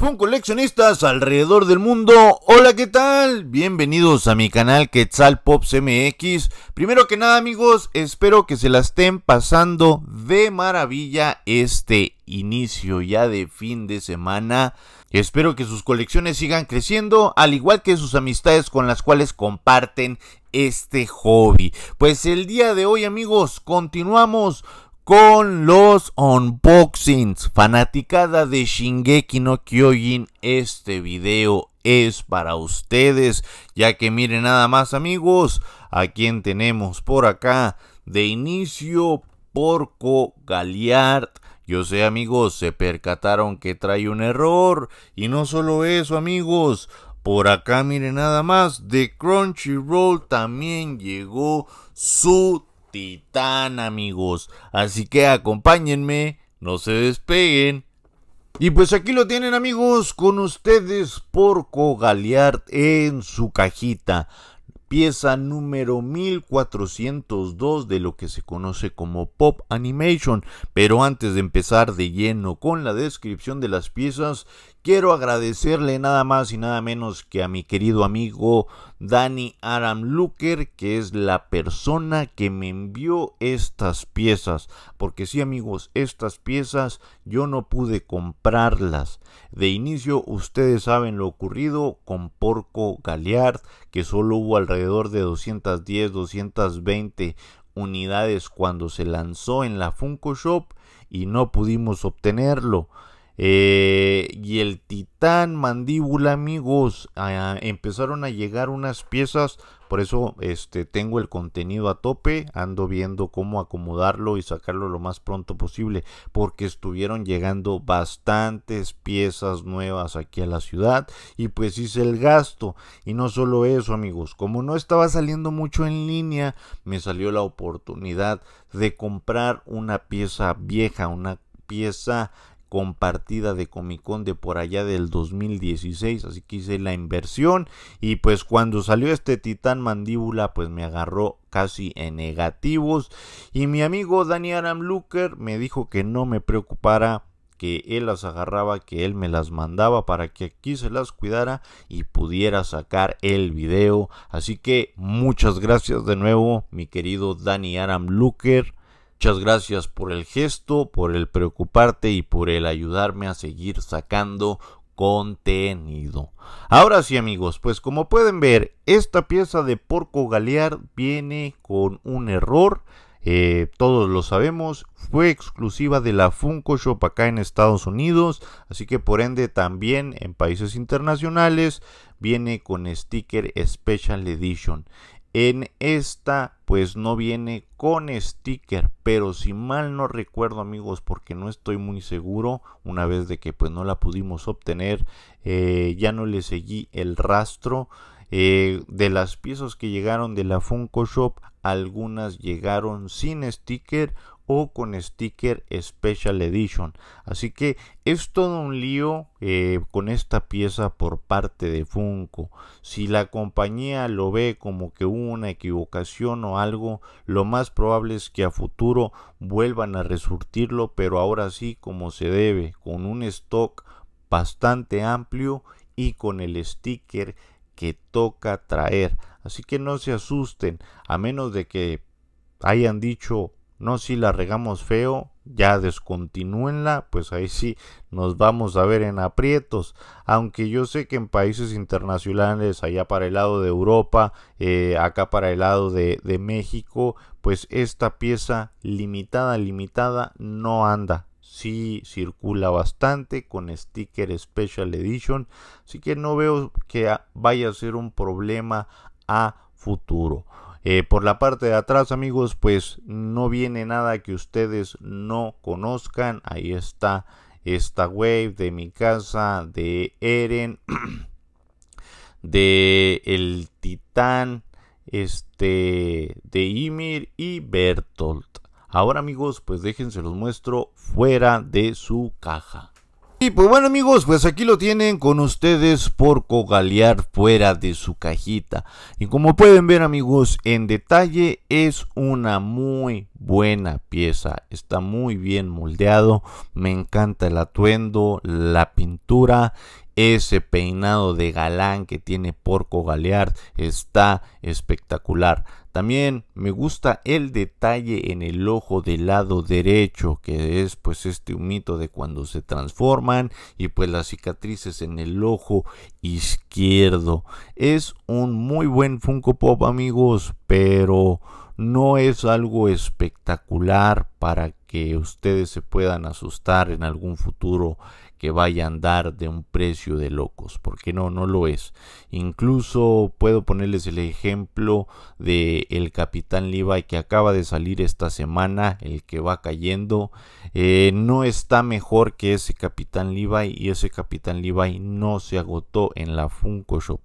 Fun coleccionistas alrededor del mundo, hola qué tal, bienvenidos a mi canal Quetzal Pops MX. Primero que nada amigos, espero que se la estén pasando de maravilla este inicio ya de fin de semana. Espero que sus colecciones sigan creciendo, al igual que sus amistades con las cuales comparten este hobby. Pues el día de hoy amigos, continuamos con los unboxings. Fanaticada de Shingeki no Kyojin, este video es para ustedes, ya que miren nada más amigos, a quien tenemos por acá de inicio Porco Galiard. Yo sé amigos, se percataron que trae un error y no solo eso amigos, por acá miren nada más, de Crunchyroll también llegó su titán, amigos. Así que acompáñenme, no se despeguen. Y pues aquí lo tienen amigos, con ustedes Porco Galeard en su cajita. Pieza número 1402 de lo que se conoce como Pop Animation. Pero antes de empezar de lleno con la descripción de las piezas, Quiero agradecerle nada más y nada menos que a mi querido amigo Danny Aram Luker, que es la persona que me envió estas piezas. Porque sí amigos, estas piezas yo no pude comprarlas. De inicio ustedes saben lo ocurrido con Porco Galeard, que solo hubo alrededor de 210, 220 unidades cuando se lanzó en la Funko Shop y no pudimos obtenerlo. Eh, y el titán mandíbula, amigos, empezaron a llegar unas piezas, por eso este, tengo el contenido a tope, ando viendo cómo acomodarlo y sacarlo lo más pronto posible, porque estuvieron llegando bastantes piezas nuevas aquí a la ciudad y pues hice el gasto. Y no solo eso, amigos, como no estaba saliendo mucho en línea, me salió la oportunidad de comprar una pieza vieja, una pieza compartida de Comic Con de por allá del 2016, así que hice la inversión y pues cuando salió este titán mandíbula pues me agarró casi en negativos y mi amigo Dani Aram Luker me dijo que no me preocupara que él las agarraba, que él me las mandaba para que aquí se las cuidara y pudiera sacar el video. Así que muchas gracias de nuevo, mi querido Dani Aram Luker Muchas gracias por el gesto, por el preocuparte y por el ayudarme a seguir sacando contenido. Ahora sí amigos, pues como pueden ver, esta pieza de Porco Galear viene con un error. Eh, todos lo sabemos, fue exclusiva de la Funko Shop acá en Estados Unidos, así que por ende también en países internacionales viene con sticker Special Edition. En esta pues no viene con sticker, pero si mal no recuerdo amigos, porque no estoy muy seguro, una vez de que pues no la pudimos obtener, eh, ya no le seguí el rastro. Eh, de las piezas que llegaron de la Funko Shop, algunas llegaron sin sticker, o con sticker Special Edition. Así que es todo un lío eh, con esta pieza por parte de Funko. Si la compañía lo ve como que hubo una equivocación o algo, lo más probable es que a futuro vuelvan a resurtirlo, pero ahora sí como se debe, con un stock bastante amplio y con el sticker que toca traer. Así que no se asusten, a menos de que hayan dicho no si la regamos feo, ya descontinúenla, pues ahí sí nos vamos a ver en aprietos. Aunque yo sé que en países internacionales, allá para el lado de Europa, eh, acá para el lado de, de México, pues esta pieza limitada, limitada, no anda. Sí circula bastante con sticker special edition, así que no veo que vaya a ser un problema a futuro. Eh, por la parte de atrás, amigos, pues no viene nada que ustedes no conozcan. Ahí está esta wave de mi casa, de Eren, de el titán, este, de Ymir y Bertolt. Ahora amigos, pues déjense los muestro fuera de su caja. Y pues bueno amigos, pues aquí lo tienen con ustedes por cogalear fuera de su cajita. Y como pueden ver amigos, en detalle es una muy buena pieza. Está muy bien moldeado, me encanta el atuendo, la pintura ese peinado de galán que tiene Porco Galeard está espectacular. También me gusta el detalle en el ojo del lado derecho, que es pues este humito de cuando se transforman y pues las cicatrices en el ojo izquierdo. Es un muy buen Funko Pop amigos, pero no es algo espectacular para que ustedes se puedan asustar en algún futuro que vaya a andar de un precio de locos, porque no, no lo es. Incluso puedo ponerles el ejemplo de el capitán Levi que acaba de salir esta semana, el que va cayendo, eh, no está mejor que ese capitán Levi y ese capitán Levi no se agotó en la Funko Shop.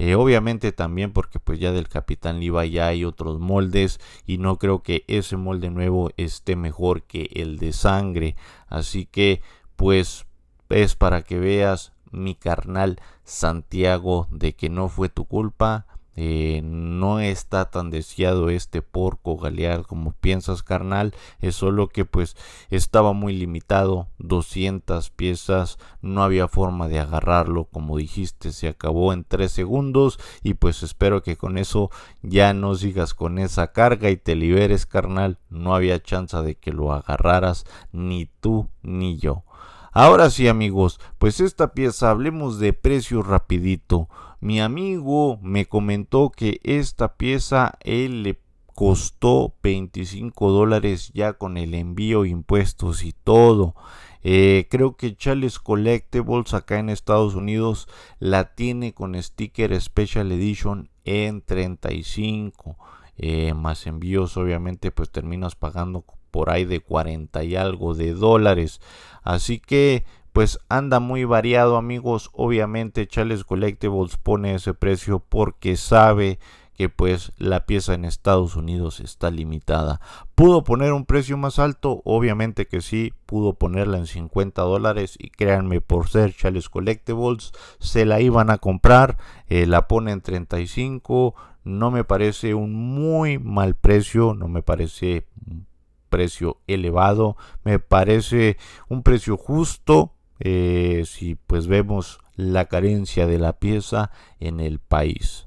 Eh, obviamente también porque pues ya del capitán Levi ya hay otros moldes y no creo que ese molde nuevo esté mejor que el de sangre. Así que pues es para que veas mi carnal Santiago de que no fue tu culpa eh, no está tan deseado este porco galear como piensas carnal es solo que pues estaba muy limitado 200 piezas no había forma de agarrarlo como dijiste se acabó en 3 segundos y pues espero que con eso ya no sigas con esa carga y te liberes carnal no había chance de que lo agarraras ni tú ni yo Ahora sí amigos, pues esta pieza hablemos de precio rapidito. Mi amigo me comentó que esta pieza él le costó 25 dólares ya con el envío, impuestos y todo. Eh, creo que Charles Collectibles acá en Estados Unidos la tiene con sticker Special Edition en 35. Eh, más envíos obviamente pues terminas pagando por ahí de 40 y algo de dólares así que pues anda muy variado amigos. Obviamente Charles Collectibles pone ese precio porque sabe que pues la pieza en Estados Unidos está limitada. ¿Pudo poner un precio más alto? Obviamente que sí, pudo ponerla en 50 dólares y créanme, por ser Charles Collectibles, se la iban a comprar, eh, la pone en 35, no me parece un muy mal precio, no me parece un precio elevado, me parece un precio justo eh, si pues vemos la carencia de la pieza en el país.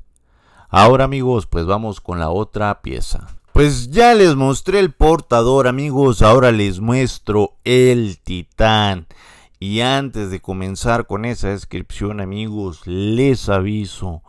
Ahora amigos, pues vamos con la otra pieza. Pues ya les mostré el portador amigos, ahora les muestro el titán. Y antes de comenzar con esa descripción amigos, les aviso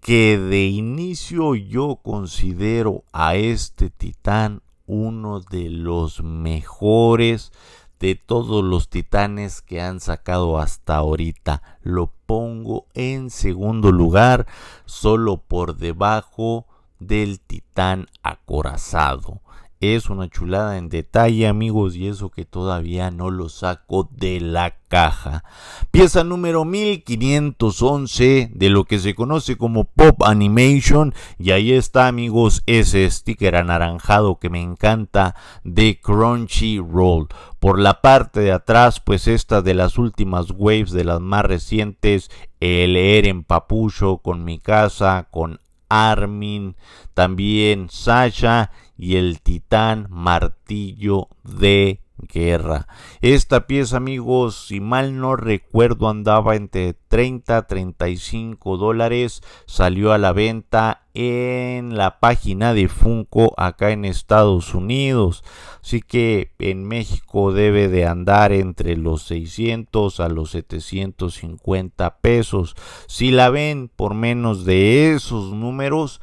que de inicio yo considero a este titán uno de los mejores de todos los titanes que han sacado hasta ahorita. Lo pongo en segundo lugar, solo por debajo del titán acorazado. Es una chulada en detalle amigos y eso que todavía no lo saco de la caja. Pieza número 1511 de lo que se conoce como Pop Animation y ahí está amigos ese sticker anaranjado que me encanta de Crunchyroll. Por la parte de atrás pues esta de las últimas waves de las más recientes el Eren Papucho con mi casa, con Armin, también Sasha y el titán martillo de guerra. Esta pieza, amigos, si mal no recuerdo, andaba entre 30 a 35 dólares. Salió a la venta en la página de Funko acá en Estados Unidos. Así que en México debe de andar entre los 600 a los 750 pesos. Si la ven por menos de esos números,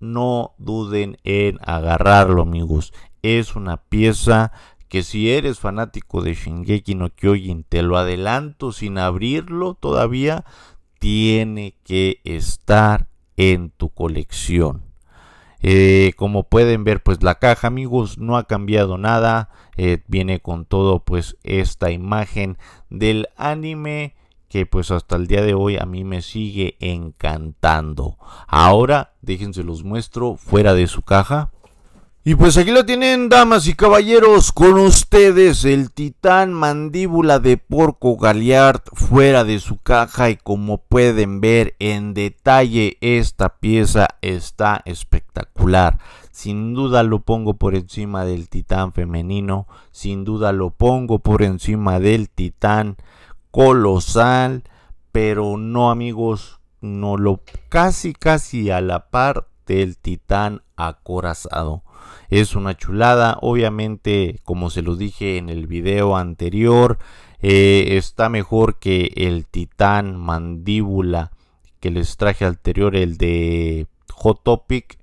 no duden en agarrarlo, amigos. Es una pieza que si eres fanático de Shingeki no Kyojin, te lo adelanto sin abrirlo todavía, tiene que estar en tu colección. Eh, como pueden ver, pues la caja, amigos, no ha cambiado nada. Eh, viene con todo, pues, esta imagen del anime que pues hasta el día de hoy a mí me sigue encantando. Ahora, déjense los muestro fuera de su caja. Y pues aquí lo tienen, damas y caballeros, con ustedes el titán mandíbula de porco Galiard fuera de su caja y como pueden ver en detalle esta pieza está espectacular. Sin duda lo pongo por encima del titán femenino, sin duda lo pongo por encima del titán colosal, pero no amigos, no lo casi casi a la par del titán acorazado es una chulada. Obviamente, como se lo dije en el video anterior, eh, está mejor que el Titán Mandíbula que les traje anterior, el de Hot Topic.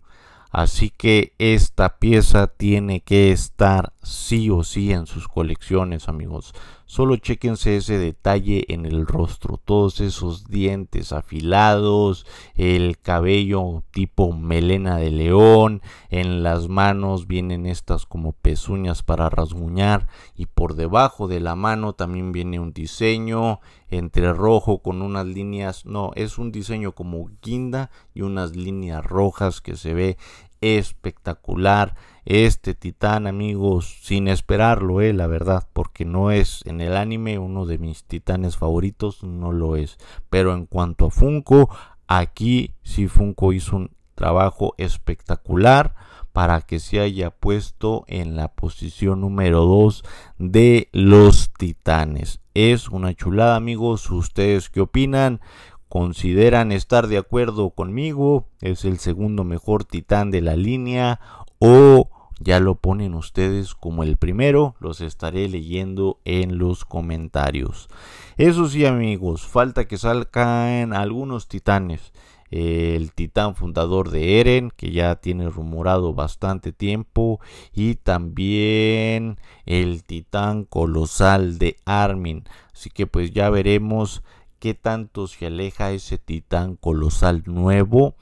Así que esta pieza tiene que estar sí o sí en sus colecciones, amigos. Solo chequense ese detalle en el rostro, todos esos dientes afilados, el cabello tipo melena de león, en las manos vienen estas como pezuñas para rasguñar y por debajo de la mano también viene un diseño entre rojo con unas líneas, no, es un diseño como guinda y unas líneas rojas que se ve espectacular este titán, amigos, sin esperarlo, eh, la verdad, porque no es en el anime uno de mis titanes favoritos, no lo es. Pero en cuanto a Funko, aquí sí Funko hizo un trabajo espectacular para que se haya puesto en la posición número 2 de los titanes. Es una chulada, amigos. ¿Ustedes qué opinan? ¿Consideran estar de acuerdo conmigo? ¿Es el segundo mejor titán de la línea? ¿O ya lo ponen ustedes como el primero, los estaré leyendo en los comentarios. Eso sí amigos, falta que salgan algunos titanes. Eh, el titán fundador de Eren, que ya tiene rumorado bastante tiempo. Y también el titán colosal de Armin. Así que pues ya veremos qué tanto se aleja ese titán colosal nuevo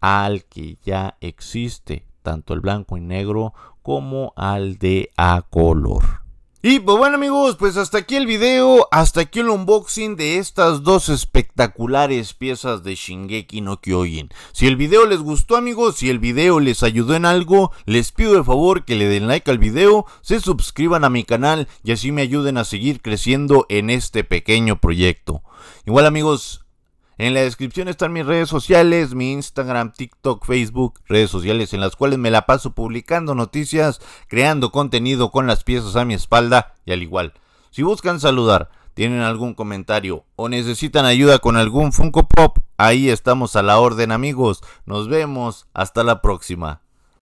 al que ya existe tanto el blanco y negro como al de a color. Y pues bueno amigos, pues hasta aquí el video, hasta aquí el unboxing de estas dos espectaculares piezas de Shingeki no Kyojin. Si el video les gustó amigos, si el video les ayudó en algo, les pido el favor que le den like al video, se suscriban a mi canal y así me ayuden a seguir creciendo en este pequeño proyecto. Igual amigos, en la descripción están mis redes sociales, mi Instagram, TikTok, Facebook, redes sociales en las cuales me la paso publicando noticias, creando contenido con las piezas a mi espalda y al igual. Si buscan saludar, tienen algún comentario o necesitan ayuda con algún Funko Pop, ahí estamos a la orden amigos. Nos vemos, hasta la próxima.